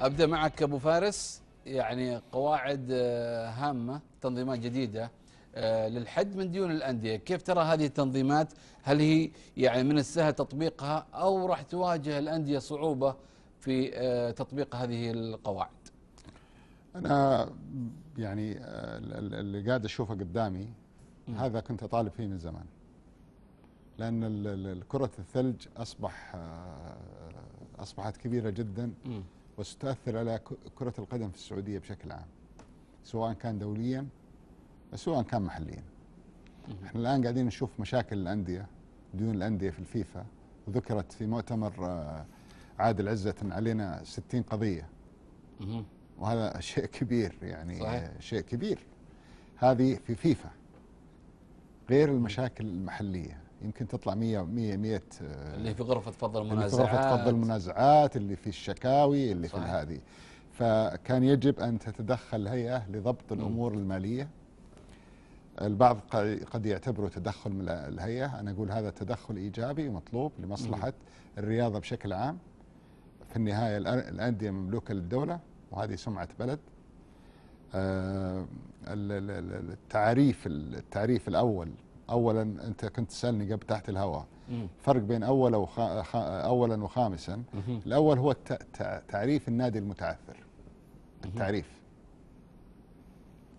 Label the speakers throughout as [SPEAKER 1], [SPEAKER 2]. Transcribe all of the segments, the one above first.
[SPEAKER 1] ابدا معك ابو فارس يعني قواعد آه، هامه تنظيمات جديده آه، للحد من ديون الانديه، كيف ترى هذه التنظيمات؟ هل هي يعني من السهل تطبيقها او راح تواجه الانديه صعوبه في آه، تطبيق هذه القواعد؟
[SPEAKER 2] انا يعني اللي قاعد اشوفه قدامي هذا كنت اطالب فيه من زمان. لان كره الثلج اصبح اصبحت كبيره جدا. م. وستؤثر على كرة القدم في السعودية بشكل عام سواء كان دوليا سواء كان محليا احنا الآن قاعدين نشوف مشاكل الأندية ديون الأندية في الفيفا وذكرت في مؤتمر آه، عادل عزة علينا 60 قضية وهذا شيء كبير يعني صحيح. شيء كبير هذه في فيفا غير المشاكل المحليه يمكن تطلع 100 100 100 اللي في غرفه فض المنازعات اللي في غرفه فض المنازعات اللي في الشكاوي اللي صحيح. في هذه فكان يجب ان تتدخل الهيئه لضبط الامور م. الماليه البعض قد يعتبره تدخل من الهيئه انا اقول هذا تدخل ايجابي ومطلوب لمصلحه م. الرياضه بشكل عام في النهايه الانديه مملوكه للدوله وهذه سمعه بلد آه، التعريف التعريف الاول اولا انت كنت تسالني قبل تحت الهواء فرق بين اول وخ... اولا وخامسا الاول هو تعريف النادي المتعثر التعريف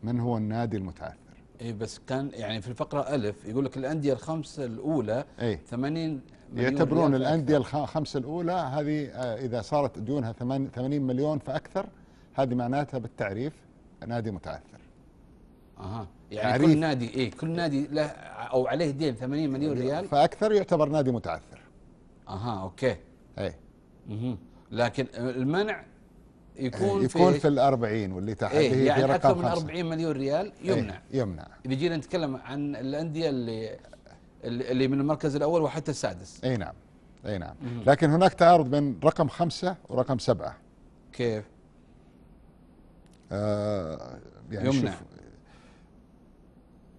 [SPEAKER 2] من هو النادي المتعثر
[SPEAKER 1] اي بس كان يعني في الفقره الف يقول لك الانديه الخمسه الاولى اي 80 مليون يعتبرون الانديه
[SPEAKER 2] الخمسه الاولى هذه آه، اذا صارت ديونها 80 مليون فاكثر هذه معناتها بالتعريف نادي متعثر
[SPEAKER 1] اها يعني, يعني كل نادي اي كل نادي له او عليه دين 80 مليون يعني ريال
[SPEAKER 2] فاكثر يعتبر نادي
[SPEAKER 1] متعثر اها اوكي ايه اها لكن المنع
[SPEAKER 2] يكون إيه، يكون في, في ال 40 واللي تحت إيه يعني في رقم اكثر من 40
[SPEAKER 1] مليون ريال إيه، يمنع إيه يمنع اذا جينا نتكلم عن الانديه اللي اللي من المركز الاول وحتى السادس
[SPEAKER 2] اي نعم اي نعم لكن هناك تعارض بين رقم خمسة ورقم سبعة كيف؟ آه يعني يمنع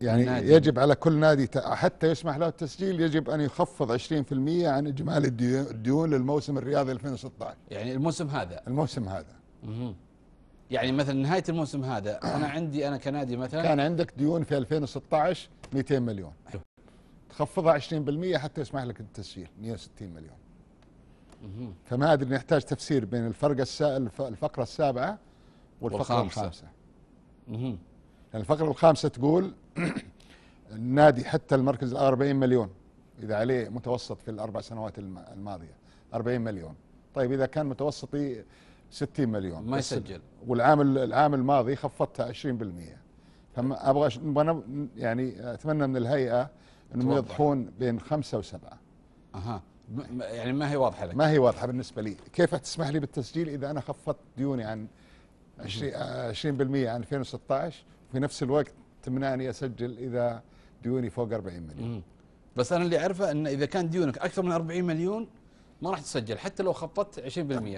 [SPEAKER 2] يعني نادي. يجب على كل نادي حتى يسمح له التسجيل يجب ان يخفض 20% عن اجمالي الديون للموسم الرياضي 2016 يعني الموسم هذا الموسم هذا مه. يعني مثلا نهايه الموسم هذا انا عندي انا كنادي مثلا كان عندك ديون في 2016 200 مليون أيوه. تخفضها 20% حتى يسمح لك التسجيل 160 مليون مه. فما ادري نحتاج تفسير بين الفرق السائل الفقره السابعه والفقره والخامسة. الخامسه. اها يعني الفقره الخامسه تقول النادي حتى المركز ال 40 مليون إذا عليه متوسط في الأربع سنوات الماضية 40 مليون طيب إذا كان متوسطي 60 مليون ما يسجل والعام العام الماضي خفضتها 20% فما طيب. ابغى يعني اتمنى من الهيئه انهم يضحون بين خمسه وسبعه. اها يعني ما هي واضحه لك؟ ما هي واضحه بالنسبه لي، كيف تسمح لي بالتسجيل اذا انا خفضت ديوني عن 20% آه، عن 2016 وفي نفس الوقت تمنعني اسجل اذا ديوني فوق 40 مليون بس انا اللي اعرفه ان اذا كان ديونك
[SPEAKER 1] اكثر من 40 مليون ما راح تسجل حتى لو خططت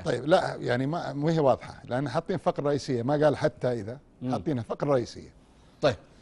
[SPEAKER 1] 20% طيب لا
[SPEAKER 2] يعني ما هي واضحه لان حاطين فقره رئيسيه ما قال حتى اذا حاطينها فقره رئيسيه طيب